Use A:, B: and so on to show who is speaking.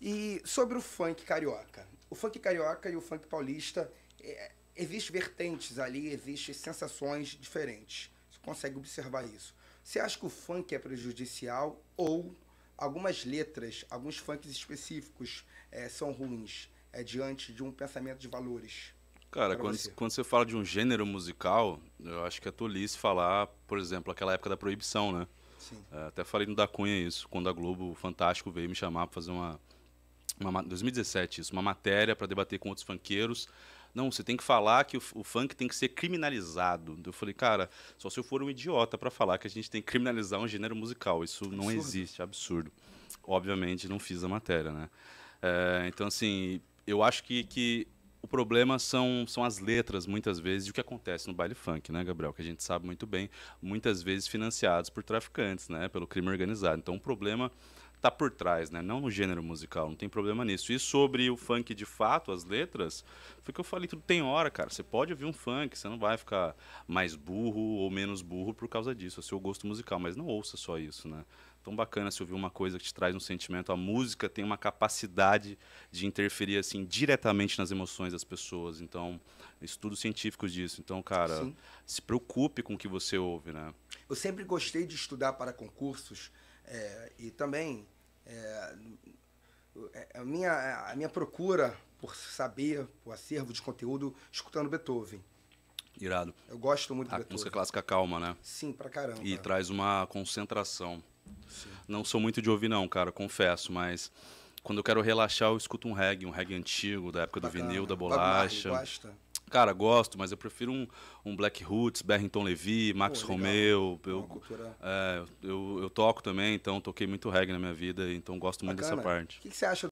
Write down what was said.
A: E sobre o funk carioca. O funk carioca e o funk paulista, é, existem vertentes ali, existem sensações diferentes. Você consegue observar isso. Você acha que o funk é prejudicial ou algumas letras, alguns funks específicos é, são ruins é, diante de um pensamento de valores?
B: Cara, quando você. quando você fala de um gênero musical, eu acho que é tolice falar, por exemplo, aquela época da proibição, né? Sim. É, até falei no Da Cunha isso, quando a Globo Fantástico veio me chamar para fazer uma, uma, 2017 isso, uma matéria para debater com outros funkeiros. Não, você tem que falar que o, o, funk tem que ser criminalizado. Eu falei, cara, só se eu for um idiota para falar que a gente tem que criminalizar um gênero musical. Isso absurdo. não existe, é absurdo. Obviamente não fiz a matéria, né? É, então, assim, eu acho que, que o problema são, são as letras, muitas vezes, e o que acontece no baile funk, né, Gabriel? Que a gente sabe muito bem, muitas vezes financiados por traficantes, né? Pelo crime organizado. Então, o problema tá por trás, né? Não no gênero musical, não tem problema nisso. E sobre o funk de fato, as letras, foi que eu falei, tudo tem hora, cara. Você pode ouvir um funk, você não vai ficar mais burro ou menos burro por causa disso, é seu gosto musical, mas não ouça só isso, né? Tão bacana se ouvir uma coisa que te traz um sentimento. A música tem uma capacidade de interferir assim diretamente nas emoções das pessoas. Então, estudos científicos disso. Então, cara, Sim. se preocupe com o que você ouve, né?
A: Eu sempre gostei de estudar para concursos é, e também é, é a, minha, é, a minha procura por saber o acervo de conteúdo escutando Beethoven.
B: Irado. Eu gosto muito a Beethoven. música clássica calma, né? Sim,
A: pra caramba. E
B: traz uma concentração. Sim. Não sou muito de ouvir, não, cara, confesso, mas quando eu quero relaxar, eu escuto um reggae, um reggae antigo, da época Bacana. do vinil, da bolacha. Bob Marley, gosta? Cara, gosto, mas eu prefiro um, um Black Roots, Barrington Levy, Max Pô, Romeo. Eu, é, eu, eu, toco também, então toquei muito reggae na minha vida, então gosto muito Bacana. dessa parte.
A: O que, que você acha